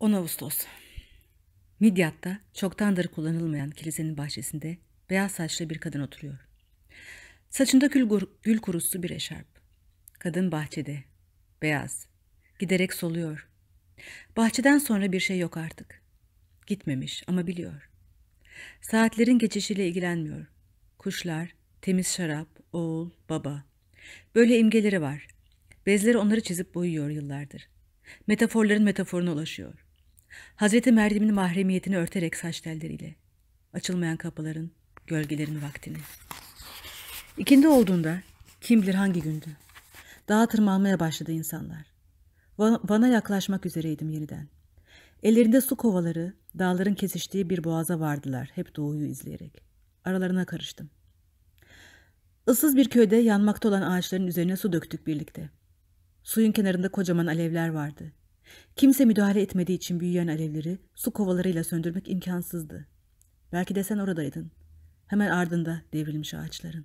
10 Ağustos Midyat'ta çoktandır kullanılmayan kilisenin bahçesinde beyaz saçlı bir kadın oturuyor. Saçında gül, gül kurusu bir eşarp. Kadın bahçede, beyaz, giderek soluyor. Bahçeden sonra bir şey yok artık. Gitmemiş ama biliyor. Saatlerin geçişiyle ilgilenmiyor. Kuşlar, temiz şarap, oğul, baba. Böyle imgeleri var. Bezleri onları çizip boyuyor yıllardır. Metaforların metaforuna ulaşıyor. Hazreti Meryem'in mahremiyetini örterek saç telleriyle. Açılmayan kapıların, gölgelerin vaktini. İkindi olduğunda, kim bilir hangi gündü. Dağa tırmanmaya başladı insanlar. Van, Van'a yaklaşmak üzereydim yeniden. Ellerinde su kovaları, dağların kesiştiği bir boğaza vardılar, hep doğuyu izleyerek. Aralarına karıştım. Issız bir köyde yanmakta olan ağaçların üzerine su döktük birlikte. Suyun kenarında kocaman alevler vardı. Kimse müdahale etmediği için büyüyen alevleri su kovalarıyla söndürmek imkansızdı. Belki de sen oradaydın. Hemen ardında devrilmiş ağaçların.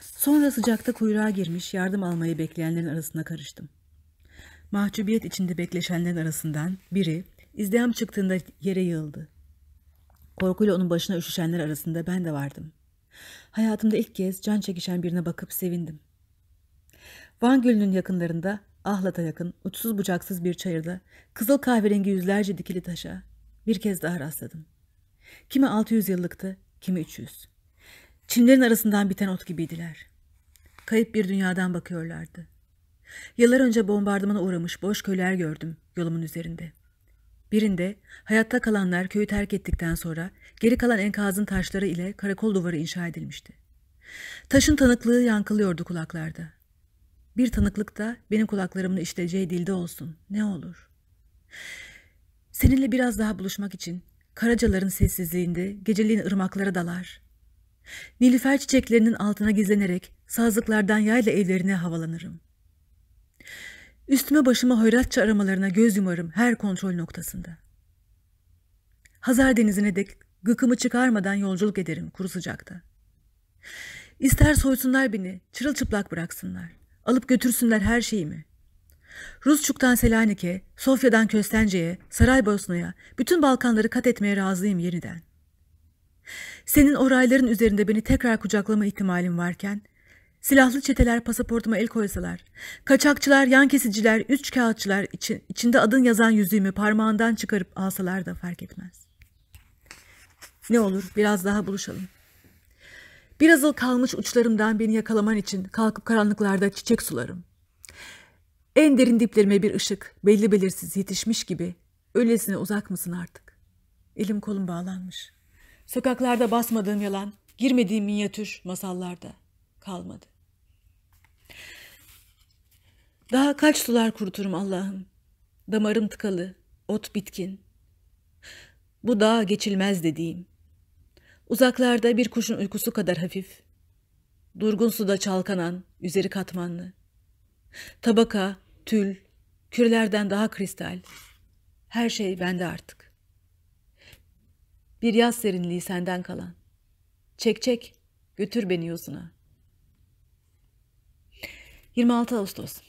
Sonra sıcakta kuyruğa girmiş yardım almayı bekleyenlerin arasına karıştım. Mahcubiyet içinde bekleşenlerin arasından biri izdiham çıktığında yere yığıldı. Korkuyla onun başına üşüşenler arasında ben de vardım. Hayatımda ilk kez can çekişen birine bakıp sevindim. Van Gölü'nün yakınlarında Ahlat'a yakın, uçsuz bucaksız bir çayırda, kızıl kahverengi yüzlerce dikili taşa bir kez daha rastladım. Kimi 600 yıllıktı, kimi 300. Çimlerin arasından biten ot gibiydiler. Kayıp bir dünyadan bakıyorlardı. Yıllar önce bombardımana uğramış boş köyler gördüm yolumun üzerinde. Birinde hayatta kalanlar köyü terk ettikten sonra geri kalan enkazın taşları ile karakol duvarı inşa edilmişti. Taşın tanıklığı yankılıyordu kulaklarda. Bir tanıklık da benim kulaklarımın işleyeceği dilde olsun. Ne olur. Seninle biraz daha buluşmak için karacaların sessizliğinde geceliğin ırmaklara dalar. Nilüfer çiçeklerinin altına gizlenerek sazlıklardan yayla evlerine havalanırım. Üstüme başıma hoyratça aramalarına göz yumarım her kontrol noktasında. Hazar denizine dek gıkımı çıkarmadan yolculuk ederim kuru sıcakta. İster soysunlar beni, çırılçıplak bıraksınlar. Alıp götürsünler her şeyimi. Rusçuk'tan Selanik'e, Sofya'dan Köstence'ye, Saraybosna'ya, bütün Balkanları kat etmeye razıyım yeniden. Senin orayların üzerinde beni tekrar kucaklama ihtimalim varken, silahlı çeteler pasaportuma el koysalar, kaçakçılar, yan kesiciler, üç kağıtçılar için, içinde adın yazan yüzüğümü parmağından çıkarıp alsalar da fark etmez. Ne olur biraz daha buluşalım. Biraz al kalmış uçlarımdan beni yakalaman için kalkıp karanlıklarda çiçek sularım. En derin diplerime bir ışık, belli belirsiz yetişmiş gibi. Öylesine uzak mısın artık? Elim kolum bağlanmış. Sokaklarda basmadığım yalan, girmediğim minyatür masallarda kalmadı. Daha kaç sular kuruturum Allah'ım. Damarım tıkalı, ot bitkin. Bu dağ geçilmez dediğim. Uzaklarda bir kuşun uykusu kadar hafif, durgun suda çalkanan, üzeri katmanlı. Tabaka, tül, kürelerden daha kristal. Her şey bende artık. Bir yaz serinliği senden kalan. Çek çek, götür beni yosuna. 26 Ağustos.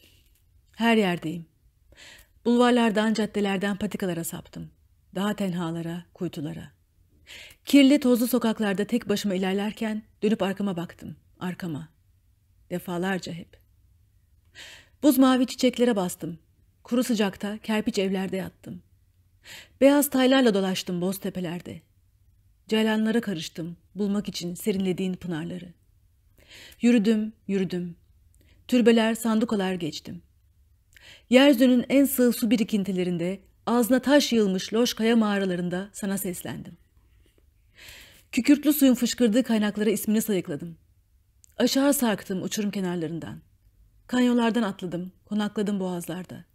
Her yerdeyim. Bulvarlardan, caddelerden patikalara saptım. Daha tenhalara, kuytulara.'' Kirli tozlu sokaklarda tek başıma ilerlerken dönüp arkama baktım. Arkama. Defalarca hep. Buz mavi çiçeklere bastım. Kuru sıcakta kerpiç evlerde yattım. Beyaz taylarla dolaştım boz tepelerde. Ceylanlara karıştım bulmak için serinlediğin pınarları. Yürüdüm, yürüdüm. Türbeler, sandukalar geçtim. Yeryüzünün en sığ su birikintilerinde, ağzına taş yığılmış loş kaya mağaralarında sana seslendim. Kükürtlü suyun fışkırdığı kaynaklara ismini sayıkladım. Aşağı sarktım uçurum kenarlarından. Kanyonlardan atladım, konakladım boğazlarda.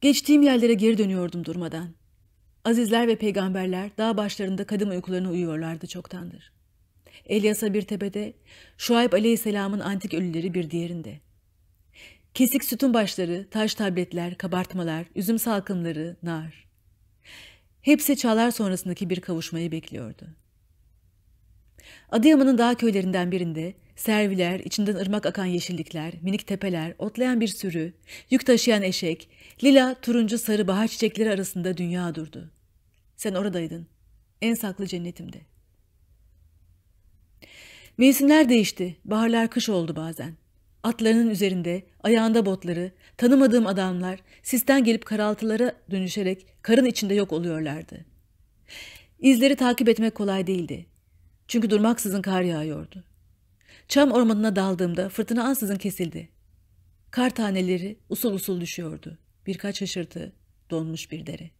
Geçtiğim yerlere geri dönüyordum durmadan. Azizler ve peygamberler dağ başlarında kadın uykularına uyuyorlardı çoktandır. Elyasa bir tepede, Şuayb aleyhisselamın antik ölüleri bir diğerinde. Kesik sütun başları, taş tabletler, kabartmalar, üzüm salkımları, nar. Hepsi çağlar sonrasındaki bir kavuşmayı bekliyordu. Adıyaman'ın dağ köylerinden birinde serviler, içinden ırmak akan yeşillikler, minik tepeler, otlayan bir sürü, yük taşıyan eşek, lila, turuncu, sarı bahar çiçekleri arasında dünya durdu. Sen oradaydın. En saklı cennetimde. Mevsimler değişti. Baharlar kış oldu bazen. Atlarının üzerinde, ayağında botları, tanımadığım adamlar sisten gelip karaltılara dönüşerek karın içinde yok oluyorlardı. İzleri takip etmek kolay değildi. Çünkü durmaksızın kar yağıyordu. Çam ormanına daldığımda fırtına ansızın kesildi. Kar taneleri usul usul düşüyordu. Birkaç şaşırtı, donmuş bir dere.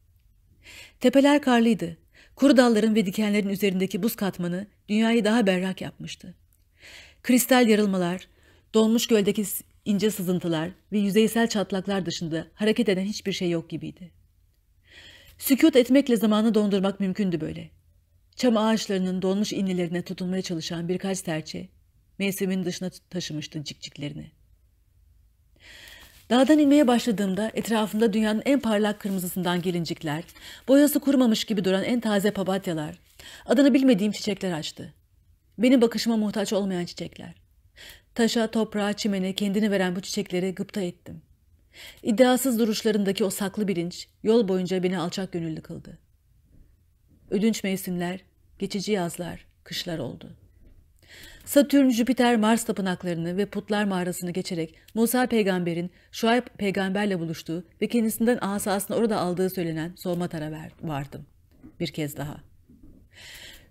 Tepeler karlıydı. Kuru dalların ve dikenlerin üzerindeki buz katmanı dünyayı daha berrak yapmıştı. Kristal yarılmalar, Donmuş göldeki ince sızıntılar ve yüzeysel çatlaklar dışında hareket eden hiçbir şey yok gibiydi. Sükut etmekle zamanı dondurmak mümkündü böyle. Çam ağaçlarının donmuş inlilerine tutunmaya çalışan birkaç serçe, mevsimin dışına taşımıştı cikciklerini. Dağdan inmeye başladığımda etrafımda dünyanın en parlak kırmızısından gelincikler, boyası kurmamış gibi duran en taze papatyalar, adını bilmediğim çiçekler açtı. Benim bakışıma muhtaç olmayan çiçekler. Taşa, toprağa, çimene kendini veren bu çiçeklere gıpta ettim. İddiasız duruşlarındaki o saklı bilinç yol boyunca beni alçak gönüllü kıldı. Ödünç mevsimler, geçici yazlar, kışlar oldu. Satürn, Jüpiter, Mars tapınaklarını ve putlar mağarasını geçerek Musa peygamberin Şuayb peygamberle buluştuğu ve kendisinden asasını orada aldığı söylenen Solmatar'a vardım. Bir kez daha.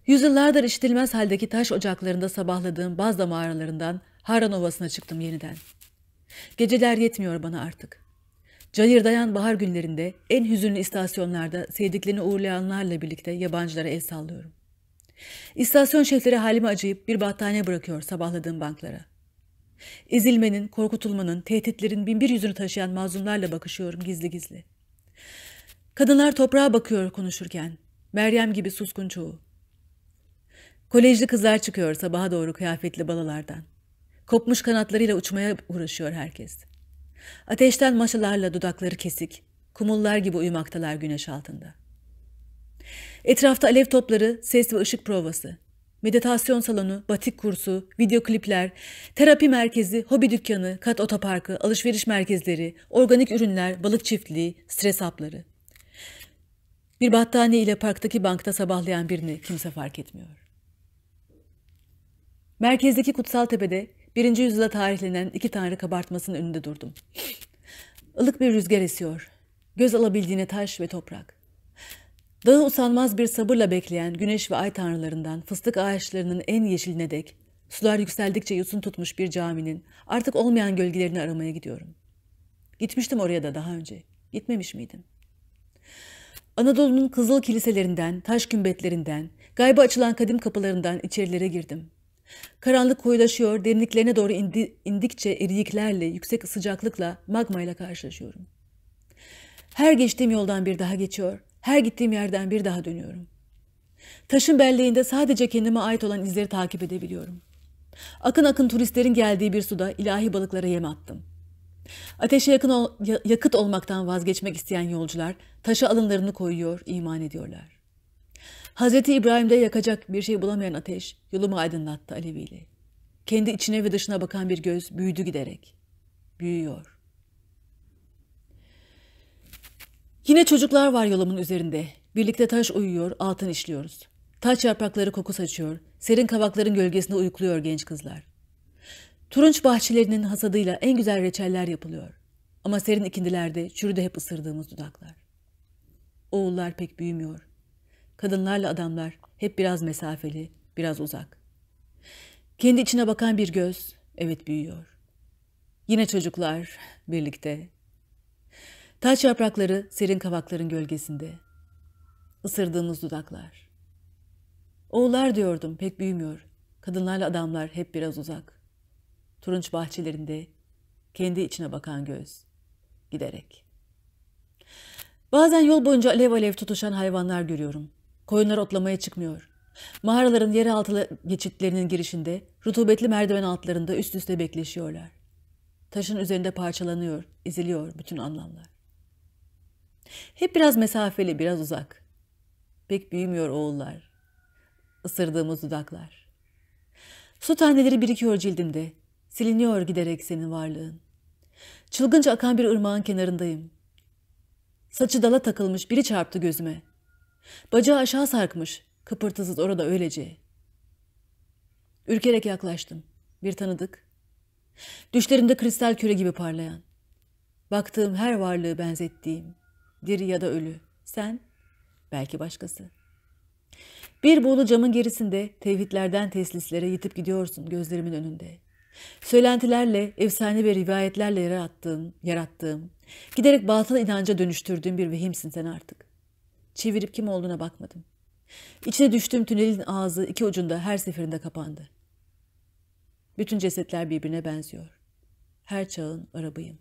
Yüzyıllardır işitilmez haldeki taş ocaklarında sabahladığım bazı mağaralarından Haran Ovası'na çıktım yeniden. Geceler yetmiyor bana artık. Cayır dayan bahar günlerinde en hüzünlü istasyonlarda sevdiklerini uğurlayanlarla birlikte yabancılara el sallıyorum. İstasyon şefleri halime acıyıp bir battaniye bırakıyor sabahladığım banklara. İzilmenin, korkutulmanın, tehditlerin binbir yüzünü taşıyan mazlumlarla bakışıyorum gizli gizli. Kadınlar toprağa bakıyor konuşurken. Meryem gibi suskun çoğu. Kolejli kızlar çıkıyor sabaha doğru kıyafetli balalardan. Kopmuş kanatlarıyla uçmaya uğraşıyor herkes. Ateşten maşalarla dudakları kesik, kumullar gibi uyumaktalar güneş altında. Etrafta alev topları, ses ve ışık provası, meditasyon salonu, batik kursu, video klipler, terapi merkezi, hobi dükkanı, kat otoparkı, alışveriş merkezleri, organik ürünler, balık çiftliği, stres hapları. Bir battaniye ile parktaki bankta sabahlayan birini kimse fark etmiyor. Merkezdeki kutsal tepede Birinci yüzyıla tarihlenen iki tanrı kabartmasının önünde durdum. Ilık bir rüzgar esiyor. Göz alabildiğine taş ve toprak. Dağı usanmaz bir sabırla bekleyen güneş ve ay tanrılarından fıstık ağaçlarının en yeşiline dek, sular yükseldikçe yusun tutmuş bir caminin artık olmayan gölgelerini aramaya gidiyorum. Gitmiştim oraya da daha önce. Gitmemiş miydim? Anadolu'nun kızıl kiliselerinden, taş kümbetlerinden, gayba açılan kadim kapılarından içerilere girdim. Karanlık koyulaşıyor, derinliklerine doğru indi, indikçe eriyiklerle, yüksek sıcaklıkla, magmayla karşılaşıyorum. Her geçtiğim yoldan bir daha geçiyor, her gittiğim yerden bir daha dönüyorum. Taşın belleğinde sadece kendime ait olan izleri takip edebiliyorum. Akın akın turistlerin geldiği bir suda ilahi balıklara yem attım. Ateşe yakın ol, yakıt olmaktan vazgeçmek isteyen yolcular taşa alınlarını koyuyor, iman ediyorlar. Hazreti İbrahim'de yakacak bir şey bulamayan ateş yolumu aydınlattı aleviyle. Kendi içine ve dışına bakan bir göz büyüdü giderek. Büyüyor. Yine çocuklar var yolumun üzerinde. Birlikte taş uyuyor, altın işliyoruz. Taş yaprakları koku saçıyor, serin kabakların gölgesinde uyukluyor genç kızlar. Turunç bahçelerinin hasadıyla en güzel reçeller yapılıyor. Ama serin ikindilerde çürüdü hep ısırdığımız dudaklar. Oğullar pek büyümüyor. Kadınlarla adamlar hep biraz mesafeli, biraz uzak. Kendi içine bakan bir göz, evet büyüyor. Yine çocuklar birlikte. Taç yaprakları serin kavakların gölgesinde. Isırdığımız dudaklar. Oğullar diyordum pek büyümüyor. Kadınlarla adamlar hep biraz uzak. Turunç bahçelerinde kendi içine bakan göz. Giderek. Bazen yol boyunca alev alev tutuşan hayvanlar görüyorum. Koyunlar otlamaya çıkmıyor. Mağaraların yeraltı geçitlerinin girişinde, rutubetli merdiven altlarında üst üste bekleşiyorlar. Taşın üzerinde parçalanıyor, iziliyor bütün anlamlar. Hep biraz mesafeli, biraz uzak. Pek büyümüyor oğullar. Isırdığımız dudaklar. Su taneleri birikiyor cildimde. Siliniyor giderek senin varlığın. Çılgınca akan bir ırmağın kenarındayım. Saçı dala takılmış biri çarptı gözüme. Bacağı aşağı sarkmış, kıpırtısız orada öylece. Ürkerek yaklaştım. Bir tanıdık. Düşlerinde kristal küre gibi parlayan. Baktığım her varlığı benzettiğim. Diri ya da ölü. Sen, belki başkası. Bir boğulu camın gerisinde tevhidlerden teslislere yitip gidiyorsun gözlerimin önünde. Söylentilerle, efsane ve rivayetlerle yarattığım, yarattığım, giderek batıl inanca dönüştürdüğüm bir vehimsin sen artık. Çevirip kim olduğuna bakmadım. İçine düştüğüm tünelin ağzı iki ucunda her seferinde kapandı. Bütün cesetler birbirine benziyor. Her çağın arabıyım.